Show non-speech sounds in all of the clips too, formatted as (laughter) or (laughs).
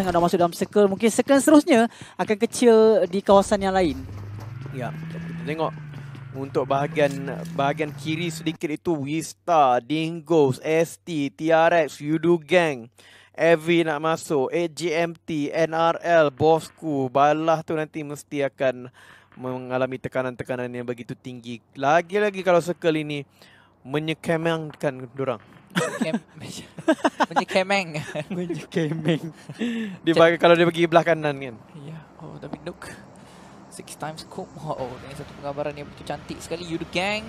tengah dah masuk dalam circle mungkin circle seterusnya akan kecil di kawasan yang lain. Ya, kita tengok untuk bahagian bahagian kiri sedikit itu Wista, Dingos, ST, TRX, Yudu Gang, Evi nak masuk, AJMT, NRL, Bosku, Balah tu nanti mesti akan mengalami tekanan-tekanan yang begitu tinggi. Lagi-lagi kalau circle ini menyekemangkan orang. (laughs) Bunyi kemeng. (laughs) Bunyi kemeng. Dia bagi kalau dia pergi belah kanan kan. Ya. Oh, tapi nuk. Six times cook. Oh, oh, ini satu penggambaran yang begitu cantik sekali. Yudu Gang.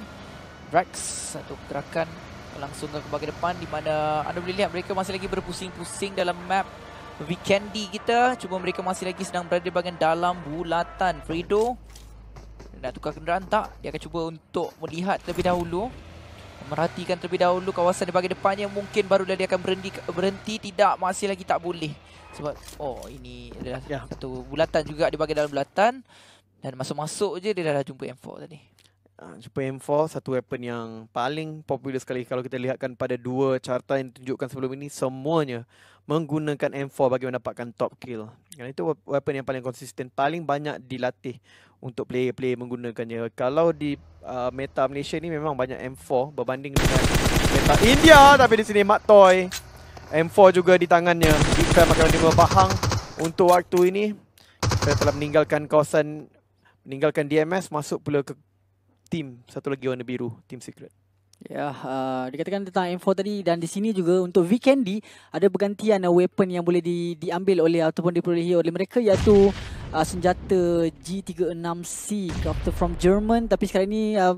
Rex. Satu gerakan langsung ke bagian depan. Di mana anda boleh lihat mereka masih lagi berpusing-pusing dalam map. Weekendy kita. Cuma mereka masih lagi sedang berada di bagian dalam bulatan. Fredo. Nak tukar kenderaan tak? Dia akan cuba untuk melihat terlebih dahulu. Merhatikan terlebih dahulu kawasan di bahagian depannya mungkin baru dia akan berhenti berhenti tidak masih lagi tak boleh. Sebab oh ini adalah yeah. satu bulatan juga di bahagian dalam bulatan dan masuk-masuk je dia dah, dah jumpa M4 tadi. Ha, jumpa M4 satu weapon yang paling popular sekali kalau kita lihatkan pada dua carta yang ditunjukkan sebelum ini semuanya menggunakan M4 bagi mendapatkan top kill. Dan itu weapon yang paling konsisten paling banyak dilatih untuk player-player menggunakannya. Kalau di uh, meta Malaysia ni memang banyak M4 berbanding dengan meta India tapi di sini Mat Toy M4 juga di tangannya. Defam akan menerima bahang untuk waktu ini. Kita telah meninggalkan kawasan meninggalkan DMS masuk pula ke tim satu lagi warna biru, tim Secret. Ya, yeah, uh, dikatakan tentang M4 tadi dan di sini juga untuk Vikendi ada pergantian uh, weapon yang boleh di, diambil oleh ataupun diperolehi oleh mereka iaitu uh, senjata G36C Crafted from German Tapi sekarang ini uh,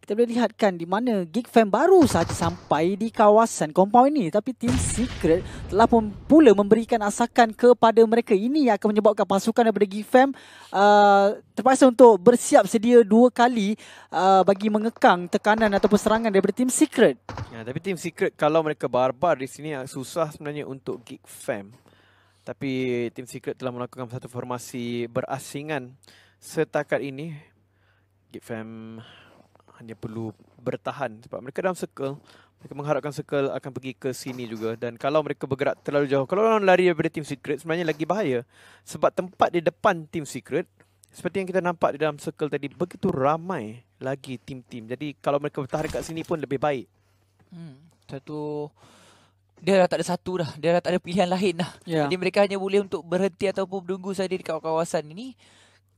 kita boleh lihatkan di mana gig Fam baru sahaja sampai di kawasan compound ini Tapi Team Secret telah pun pula memberikan asakan kepada mereka Ini yang akan menyebabkan pasukan daripada gig Fam uh, Terpaksa untuk bersiap sedia dua kali uh, Bagi mengekang tekanan ataupun serangan daripada Team Secret ya, Tapi Team Secret kalau mereka barbar di sini Susah sebenarnya untuk gig Fam tapi Team Secret telah melakukan satu formasi berasingan setakat ini. Gitfam hanya perlu bertahan sebab mereka dalam circle. Mereka mengharapkan circle akan pergi ke sini juga. Dan kalau mereka bergerak terlalu jauh, kalau orang lari daripada Team Secret sebenarnya lagi bahaya. Sebab tempat di depan Team Secret, seperti yang kita nampak di dalam circle tadi, begitu ramai lagi team-team. Jadi kalau mereka bertahan dekat sini pun lebih baik. Hmm, satu dia dah tak ada satu dah. Dia dah tak ada pilihan lain dah. Yeah. Jadi mereka hanya boleh untuk berhenti ataupun menunggu saja di kawasan ini.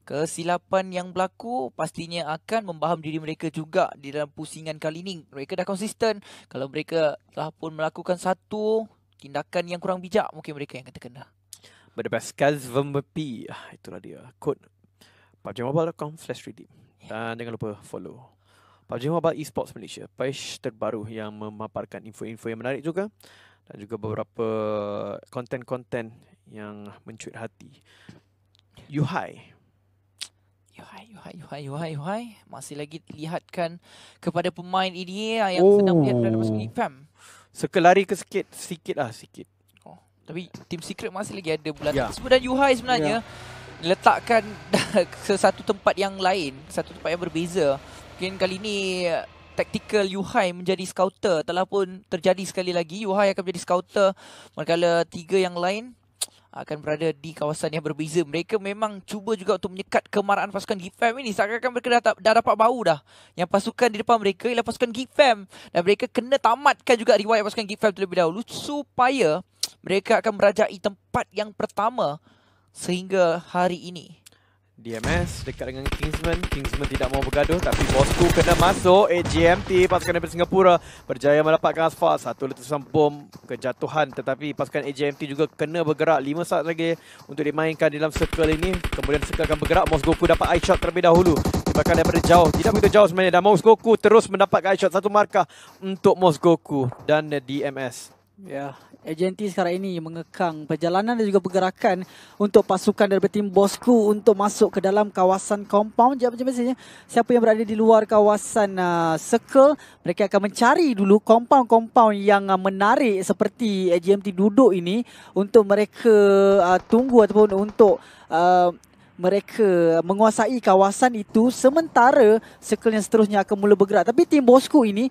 Kesilapan yang berlaku pastinya akan membaham diri mereka juga di dalam pusingan kali ini. Mereka dah konsisten. Kalau mereka telah pun melakukan satu tindakan yang kurang bijak, mungkin mereka yang akan terkena. Berdebaskan Zvmpi. Ah, itulah dia. Code pubgmobile.com slash redeem. Dan ya. ah, jangan lupa follow PUBG Mobile Esports Malaysia, page terbaru yang memaparkan info-info yang menarik juga dan juga beberapa konten-konten yang mencuit hati. Yuhai. Yuhai, Yuhai, Yuhai, Yuhai, Yuhai. Masih lagi lihatkan kepada pemain ini eh, yang oh. sedang melihat dalam masa ini. Fam. Sekelari ke sikit, sikit lah sikit. Oh. Tapi tim secret masih lagi ada bulan. Yeah. Sebenarnya dan Yuhai sebenarnya yeah. letakkan (laughs) ke satu tempat yang lain. Satu tempat yang berbeza. Mungkin kali ini tactical Yuhai menjadi scouter telah pun terjadi sekali lagi Yuhai akan menjadi scouter manakala tiga yang lain akan berada di kawasan yang berbeza. Mereka memang cuba juga untuk menyekat kemarahan pasukan Gifam ini. Seakan-akan mereka dah, dah dapat bau dah. Yang pasukan di depan mereka ialah pasukan Gifam. Dan mereka kena tamatkan juga riwayat pasukan Gifam terlebih dahulu. Supaya mereka akan merajai tempat yang pertama sehingga hari ini. DMS dekat dengan Kingsman. Kingsman tidak mau bergaduh tapi Bosku kena masuk. AGMT pasukan dari Singapura berjaya mendapatkan asfalt. Satu letusan bom kejatuhan tetapi pasukan AGMT juga kena bergerak. lima saat lagi untuk dimainkan dalam circle ini. Kemudian circle akan bergerak. Goku dapat eye shot terlebih dahulu. Tiba-tiba daripada jauh. Tidak begitu jauh sebenarnya. Dan Goku terus mendapatkan eye shot. Satu markah untuk Goku dan DMS. Ya, Agenti sekarang ini mengekang perjalanan dan juga pergerakan untuk pasukan dari tim Bosku untuk masuk ke dalam kawasan compound. Jap macam biasanya siapa yang berada di luar kawasan uh, circle mereka akan mencari dulu compound-compound yang uh, menarik seperti AGMT uh, duduk ini untuk mereka uh, tunggu ataupun untuk uh, mereka menguasai kawasan itu sementara circle yang seterusnya akan mula bergerak. Tapi tim Bosco ini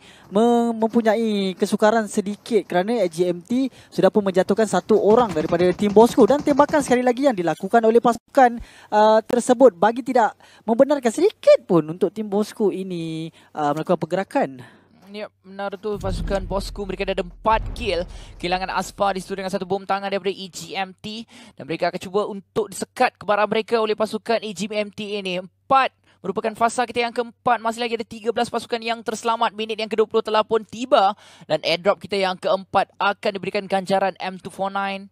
mempunyai kesukaran sedikit kerana GMT sudah pun menjatuhkan satu orang daripada tim Bosco dan tembakan sekali lagi yang dilakukan oleh pasukan uh, tersebut bagi tidak membenarkan sedikit pun untuk tim Bosco ini uh, melakukan pergerakan. Yep, benar tu pasukan bosku mereka ada empat kill. Kehilangan Aspa di situ dengan satu bom tangan daripada EGMT. Dan mereka akan cuba untuk disekat kebaran mereka oleh pasukan EGMT ini. Empat merupakan fasa kita yang keempat. Masih lagi ada tiga belas pasukan yang terselamat. Minit yang ke-20 telah pun tiba. Dan airdrop kita yang keempat akan diberikan ganjaran M249.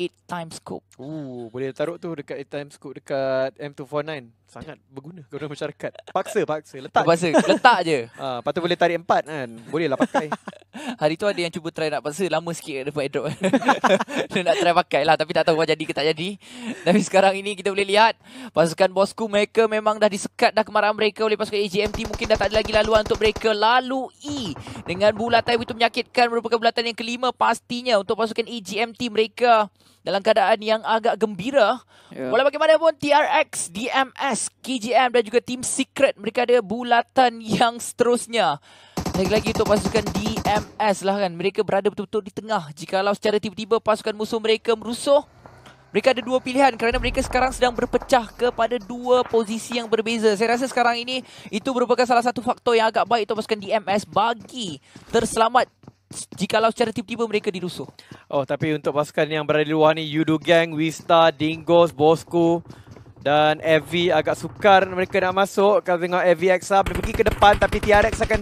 8 times scope. Ooh, boleh taruh tu dekat 8 times scope dekat M249 sangat berguna guna masyarakat. Paksa, paksa. Letak. Paksa, letak je. Ha, (laughs) lepas tu boleh tarik empat kan. Boleh lah pakai. (laughs) Hari tu ada yang cuba try nak paksa. Lama sikit kat depan airdrop. Dia nak try pakai lah. Tapi tak tahu apa jadi ke tak jadi. Tapi sekarang ini kita boleh lihat. Pasukan bosku mereka memang dah disekat dah kemarahan mereka oleh pasukan AGMT. Mungkin dah tak ada lagi laluan untuk mereka. Lalu E. Dengan bulatan itu menyakitkan. Merupakan bulatan yang kelima pastinya untuk pasukan AGMT mereka dalam keadaan yang agak gembira. Yeah. Ya. Walau pun TRX, DMS, KGM dan juga Team Secret mereka ada bulatan yang seterusnya. Lagi-lagi untuk pasukan DMS lah kan. Mereka berada betul-betul di tengah. Jikalau secara tiba-tiba pasukan musuh mereka merusuh, mereka ada dua pilihan kerana mereka sekarang sedang berpecah kepada dua posisi yang berbeza. Saya rasa sekarang ini itu merupakan salah satu faktor yang agak baik untuk pasukan DMS bagi terselamat jikalau secara tiba-tiba mereka dirusuh. Oh, tapi untuk pasukan yang berada di luar ni, Yudu Gang, Wista, Dingos, Bosku dan AV agak sukar mereka nak masuk. Kalau tengok AV Exa pergi ke depan tapi TRX akan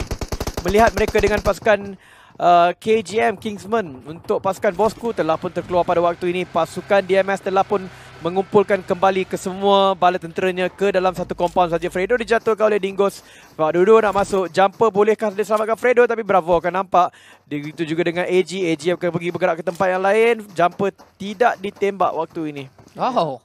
melihat mereka dengan pasukan uh, KGM Kingsman. Untuk pasukan Bosku telah pun terkeluar pada waktu ini. Pasukan DMS telah pun mengumpulkan kembali ke semua bala tenteranya ke dalam satu kompaun saja. Fredo dijatuhkan oleh Dingos. Pak Dudu nak masuk. Jumper bolehkah dia selamatkan Fredo tapi Bravo akan nampak. Begitu juga dengan AG. AG akan pergi bergerak ke tempat yang lain. Jumper tidak ditembak waktu ini. Oh.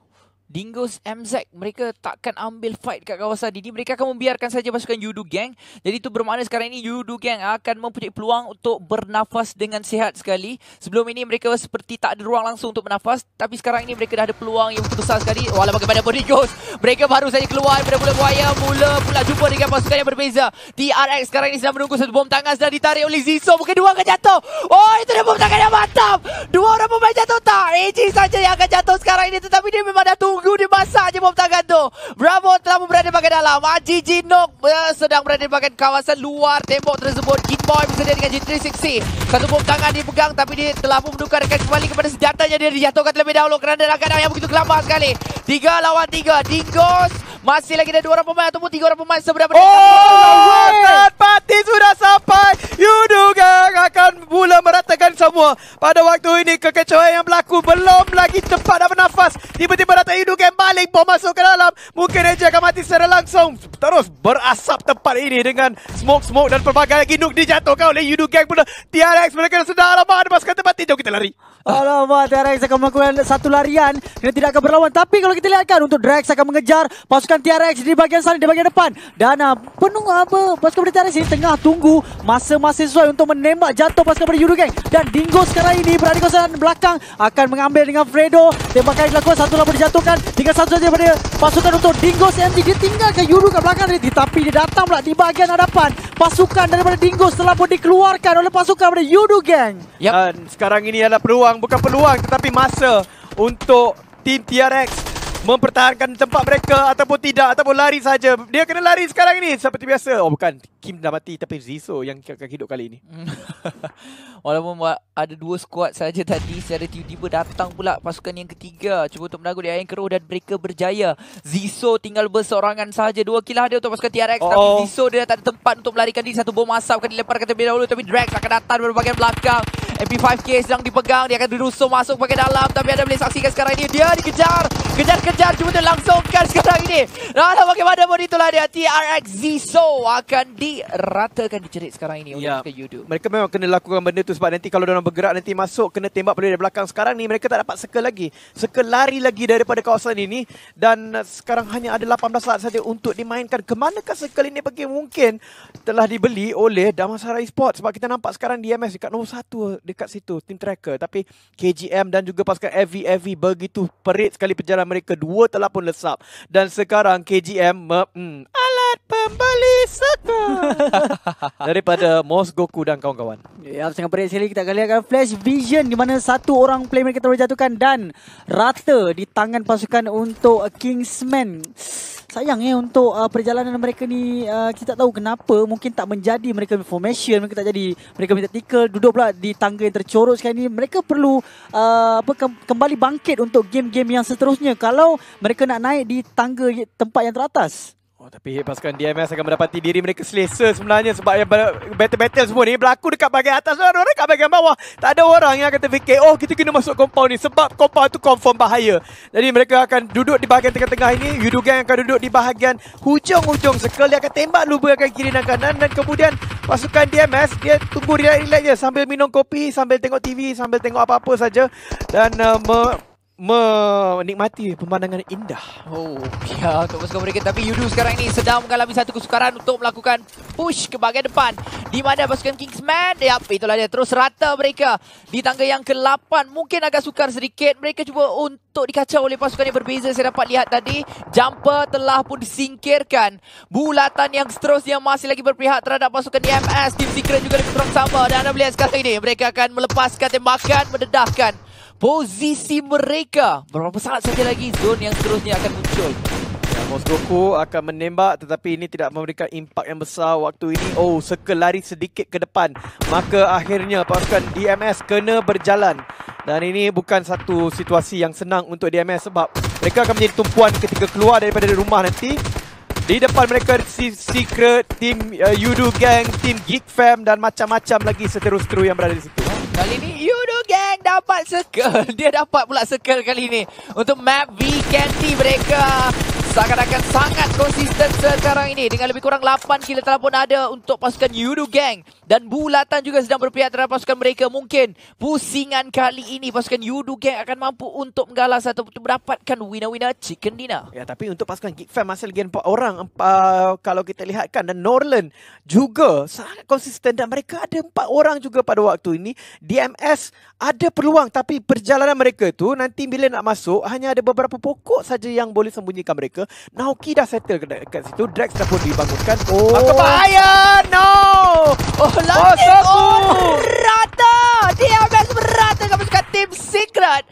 Dingus MZ mereka takkan ambil fight kat kawasan ini. Mereka akan membiarkan saja pasukan Yudu Gang. Jadi itu bermakna sekarang ini Yudu Gang akan mempunyai peluang untuk bernafas dengan sihat sekali. Sebelum ini mereka seperti tak ada ruang langsung untuk bernafas. Tapi sekarang ini mereka dah ada peluang yang besar sekali. Walau bagaimana pun Dingus. Mereka baru saja keluar daripada mulut buaya. Mula pula jumpa dengan pasukan yang berbeza. TRX sekarang ini sedang menunggu satu bom tangan. Sedang ditarik oleh Zizo. Mungkin dua akan jatuh. Oh itu dia bom tangan yang mantap. Dua orang pemain jatuh tak. AG saja yang akan jatuh sekarang ini. Tetapi dia memang dah tunggu tunggu dia masak je bom tangan tu. Bravo telah berada di bahagian dalam. Haji Jinok uh, sedang berada di bahagian kawasan luar tembok tersebut. Kid Boy bersedia dengan G360. Satu bom tangan dipegang, tapi dia telah pun menukarkan kembali kepada senjatanya dia dijatuhkan terlebih dahulu kerana rakan yang begitu kelambah sekali. Tiga lawan tiga. Dingos masih lagi ada dua orang pemain ataupun tiga orang pemain sebenarnya berdekatan. Oh, Pati sudah sampai. Yuduga akan mula meratakan semua. Pada waktu ini kekecohan yang berlaku belum lagi tempat dan bernafas. Tiba-tiba datang Yuduga yang balik. Bom masuk ke dalam. Mungkin Eja akan mati secara langsung. Terus berasap tempat ini dengan smoke-smoke dan pelbagai lagi nuk dijatuhkan oleh Yuduga yang pula. TRX mereka sedar. Alamak, ada pasukan tempat ini. Jom Kita lari. Alamak, TRX akan melakukan satu larian. Kena tidak akan berlawan. Tapi kalau kita lihatkan untuk Drax akan mengejar pasukan menggunakan TRX di bahagian sana, di bahagian depan. Dan uh, penuh apa uh, pasukan berada TRX ini tengah tunggu masa-masa sesuai untuk menembak jatuh pasukan berada Yudu Gang. Dan Dingo sekarang ini berada di kawasan belakang akan mengambil dengan Fredo. Tembakan dilakukan satu lapor dijatuhkan. Tinggal satu saja daripada pasukan untuk Dingo CMT. Dia tinggalkan Yudu kat belakang tadi. Tapi dia datang pula di bahagian hadapan. Pasukan daripada Dingo telah pun dikeluarkan oleh pasukan daripada Yudu Gang. Yep. Dan sekarang ini adalah peluang. Bukan peluang tetapi masa untuk tim TRX mempertahankan tempat mereka ataupun tidak ataupun lari saja. Dia kena lari sekarang ini seperti biasa. Oh bukan Kim dah mati tapi Zizo yang akan hidup kali ini. Hmm. (laughs) Walaupun ada dua skuad saja tadi secara tiba-tiba datang pula pasukan yang ketiga. Cuba untuk menanggut di Ayang Keruh dan mereka berjaya. Zizo tinggal bersorangan saja. Dua kill ada untuk pasukan TRX oh. tapi oh. Zizo dia tak ada tempat untuk melarikan diri. Satu bom asap akan dilemparkan terlebih dahulu tapi Drax akan datang dari bagian belakang. MP5K sedang dipegang. Dia akan dirusuh masuk ke dalam tapi ada boleh saksikan sekarang ini. Dia dikejar. Kejar-kejar cuba langsungkan sekarang ini. Lalu bagaimana pun itulah dia. TRX Zizo akan diratakan dicerit sekarang ini. Ya. Untuk mereka memang kena lakukan benda tu sebab nanti kalau mereka bergerak nanti masuk kena tembak pada belakang. Sekarang ni mereka tak dapat circle lagi. Circle lari lagi daripada kawasan ini. Dan sekarang hanya ada 18 saat saja untuk dimainkan. Kemanakah circle ini pergi mungkin telah dibeli oleh Damansara Esports. Sebab kita nampak sekarang DMS dekat nombor 1 dekat situ. Team Tracker. Tapi KGM dan juga pasukan AV-AV begitu perit sekali perjalanan mereka dua telah pun lesap dan sekarang KGM me- mm, ala pembeli saka (laughs) daripada Mos Goku dan kawan-kawan. Ya, setengah break sekali kita akan lihatkan flash vision di mana satu orang playmaker kita berjatuhkan dan rata di tangan pasukan untuk Kingsman. Sayang eh untuk uh, perjalanan mereka ni uh, kita tak tahu kenapa mungkin tak menjadi mereka formation mereka tak jadi mereka minta tikel duduk pula di tangga yang tercorok sekarang ni mereka perlu uh, apa ke- kembali bangkit untuk game-game yang seterusnya kalau mereka nak naik di tangga tempat yang teratas. Oh, tapi pasukan DMS akan mendapati diri mereka selesa sebenarnya sebab yang battle-battle semua ni berlaku dekat bahagian atas dan orang dekat bahagian bawah. Tak ada orang yang akan terfikir, oh kita kena masuk compound ni sebab compound tu confirm bahaya. Jadi mereka akan duduk di bahagian tengah-tengah ini. Yudu Gang akan duduk di bahagian hujung-hujung circle. Dia akan tembak lubang akan kiri dan kanan dan kemudian pasukan DMS dia tunggu relax-relax je sambil minum kopi, sambil tengok TV, sambil tengok apa-apa saja dan uh, menikmati pemandangan indah. Oh, ya untuk pasukan mereka. Tapi Yudu sekarang ini sedang mengalami satu kesukaran untuk melakukan push ke bahagian depan. Di mana pasukan Kingsman? Yap, itulah dia. Terus rata mereka di tangga yang ke-8. Mungkin agak sukar sedikit. Mereka cuba untuk dikacau oleh pasukan yang berbeza. Saya dapat lihat tadi. Jumper telah pun disingkirkan. Bulatan yang seterusnya masih lagi berpihak terhadap pasukan EMS. Team Secret juga lebih kurang sama. Dan anda melihat sekarang ini. Mereka akan melepaskan tembakan, mendedahkan posisi mereka. Berapa salah saja lagi zon yang seterusnya akan muncul. Ya, Moskoku akan menembak tetapi ini tidak memberikan impak yang besar waktu ini. Oh, circle lari sedikit ke depan. Maka akhirnya pasukan DMS kena berjalan. Dan ini bukan satu situasi yang senang untuk DMS sebab mereka akan menjadi tumpuan ketika keluar daripada rumah nanti. Di depan mereka si Secret, Team uh, Yudu Gang, Team Geek Fam dan macam-macam lagi seterus-terus yang berada di situ. Kali ini Yudu Gang dah dapat circle. (laughs) Dia dapat pula circle kali ni. Untuk map V Candy mereka seakan-akan sangat konsisten sekarang ini dengan lebih kurang 8 kill telah pun ada untuk pasukan Yudu Gang dan bulatan juga sedang berpihak terhadap pasukan mereka mungkin pusingan kali ini pasukan Yudu Gang akan mampu untuk menggalas atau mendapatkan winner-winner chicken dinner ya tapi untuk pasukan Geek Fam masih lagi empat orang uh, kalau kita lihatkan dan Norland juga sangat konsisten dan mereka ada empat orang juga pada waktu ini DMS ada peluang tapi perjalanan mereka itu nanti bila nak masuk hanya ada beberapa pokok saja yang boleh sembunyikan mereka Hunter. Naoki dah settle ke dekat situ. Drax dah pun dibangunkan. Oh. Maka bahaya. No. Oh, lagi. Oh, rata. Dia best berat. dengan pasukan tim Secret.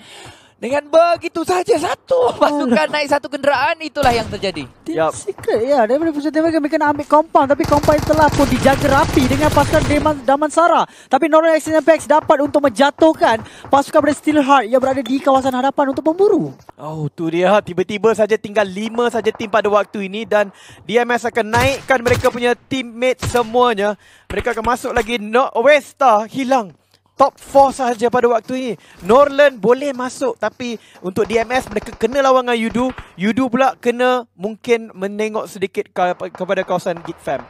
Dengan begitu saja satu oh, pasukan naik satu kenderaan itulah yang terjadi. Yep. Secret ya, daripada pusat tembak mereka nak ambil kompang tapi kompang telah pun dijaga rapi dengan pasukan Daman, Sara. Tapi Noron Excellent Packs dapat untuk menjatuhkan pasukan dari Steelheart yang berada di kawasan hadapan untuk memburu. Oh, tu dia. Tiba-tiba saja tinggal lima saja tim pada waktu ini dan DMS akan naikkan mereka punya teammate semuanya. Mereka akan masuk lagi. Not Westar hilang top 4 sahaja pada waktu ini. Norland boleh masuk tapi untuk DMS mereka kena lawan dengan Yudu. Yudu pula kena mungkin menengok sedikit ke kepada kawasan Gitfam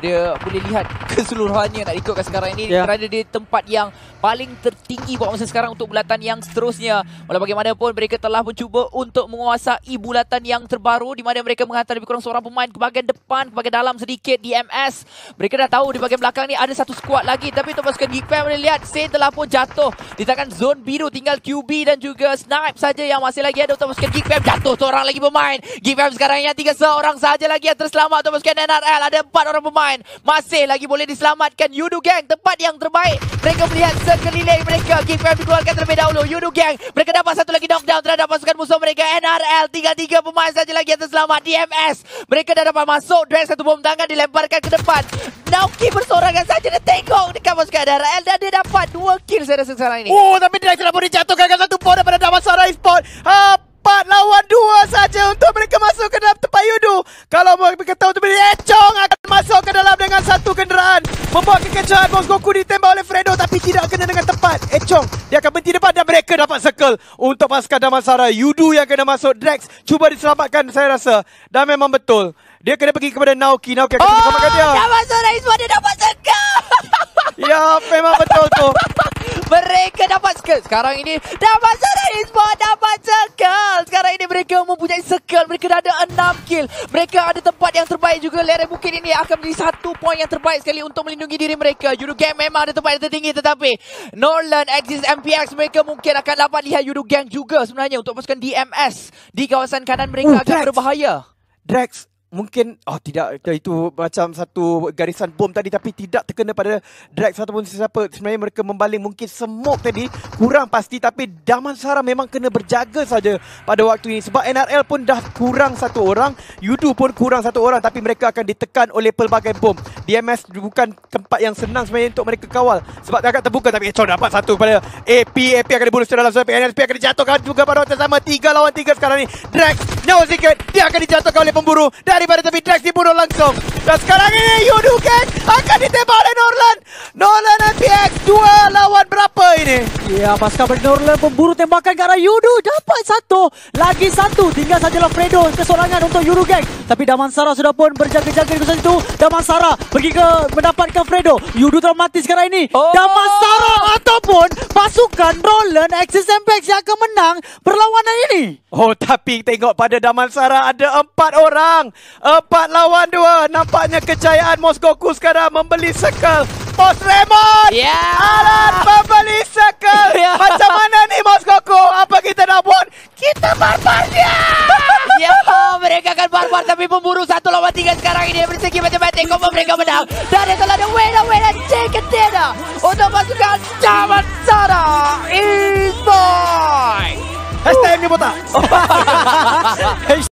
dia boleh lihat (laughs) keseluruhannya nak ikutkan sekarang ini yeah. kerana dia tempat yang paling tertinggi buat masa sekarang untuk bulatan yang seterusnya. Walau bagaimanapun mereka telah mencuba untuk menguasai bulatan yang terbaru di mana mereka menghantar lebih kurang seorang pemain ke bahagian depan, ke bahagian dalam sedikit di MS. Mereka dah tahu di bahagian belakang ni ada satu squad lagi tapi untuk pasukan defense boleh lihat Sane telah pun jatuh di tangan zone biru tinggal QB dan juga snipe saja yang masih lagi ada untuk pasukan Geekfam jatuh seorang lagi pemain. Geekfam sekarang yang tiga seorang saja lagi yang terselamat untuk pasukan NRL ada empat orang pemain Rahman masih lagi boleh diselamatkan Yudu Gang tempat yang terbaik mereka melihat sekeliling mereka KPM dikeluarkan terlebih dahulu Yudu Gang mereka dapat satu lagi knockdown terhadap pasukan musuh mereka NRL 3-3 pemain saja lagi yang terselamat DMS mereka dah dapat masuk drag satu bom tangan dilemparkan ke depan Nauki bersorangan saja dia tengok dekat pasukan NRL dan dia dapat dua kill saya rasa sekarang ini oh tapi dia tidak boleh jatuhkan satu bom daripada Damasara Esport apa empat lawan dua saja untuk mereka masuk ke dalam tempat Yudu. Kalau mereka tahu tu bila Echong akan masuk ke dalam dengan satu kenderaan. Membuat kekecohan Bos Goku ditembak oleh Fredo tapi tidak kena dengan tepat. Echong dia akan berhenti depan dan mereka dapat circle untuk pasukan Damansara. Yudu yang kena masuk. Drax cuba diselamatkan saya rasa. Dan memang betul. Dia kena pergi kepada Naoki. Naoki akan oh, dia. Dia masuk dari dia dapat circle. ya memang betul tu. (laughs) Mereka dapat skill. Sekarang ini dapat Zara Esports dapat skill Sekarang ini mereka mempunyai skill Mereka dah ada enam kill. Mereka ada tempat yang terbaik juga. Lera bukit ini akan menjadi satu poin yang terbaik sekali untuk melindungi diri mereka. Yudu Gang memang ada tempat yang tertinggi tetapi Norland, Exist, MPX mereka mungkin akan dapat lihat Yudu Gang juga sebenarnya untuk pasukan DMS di kawasan kanan mereka uh, oh, agak berbahaya. Drax, mungkin oh tidak itu macam satu garisan bom tadi tapi tidak terkena pada Drax ataupun sesiapa sebenarnya mereka membaling mungkin semok tadi kurang pasti tapi Daman Sara memang kena berjaga saja pada waktu ini sebab NRL pun dah kurang satu orang Yudu pun kurang satu orang tapi mereka akan ditekan oleh pelbagai bom DMS bukan tempat yang senang sebenarnya untuk mereka kawal sebab agak terbuka tapi Echon dapat satu pada AP AP akan dibunuh secara dalam sampai NRP akan dijatuhkan juga pada waktu sama 3 lawan 3 sekarang ni Drax nyawa sikit dia akan dijatuhkan oleh pemburu dan daripada tepi track dibunuh langsung. Dan sekarang ini Yudu Gang akan ditembak oleh Norlan. Norlan MPX dua lawan berapa ini? Ya, pasca Norlan pemburu tembakan ke arah Yudu. Dapat satu. Lagi satu. Tinggal saja Fredo kesorangan untuk Yudu Gang. Tapi Damansara sudah pun berjaga-jaga di itu. Damansara pergi ke mendapatkan Fredo. Yudu telah mati sekarang ini. Oh. Damansara ataupun pasukan Norlan Axis MPX yang akan menang perlawanan ini. Oh, tapi tengok pada Damansara ada empat orang. Empat lawan dua. Nampaknya kejayaan Moskoku sekarang membeli sekel. Pos Raymond. Yeah. Alan membeli sekel. (laughs) Yeah. Macam mana ni Moskoku? Apa kita nak buat? Kita barbar dia. (laughs) Yeah. mereka akan barbar tapi pemburu satu lawan tiga sekarang ini. Dari segi matematik, kok mereka menang. Dan ada adalah the winner, winner, take it in. Untuk pasukan Jaman Sara. Is boy. Hashtag ni botak. (laughs)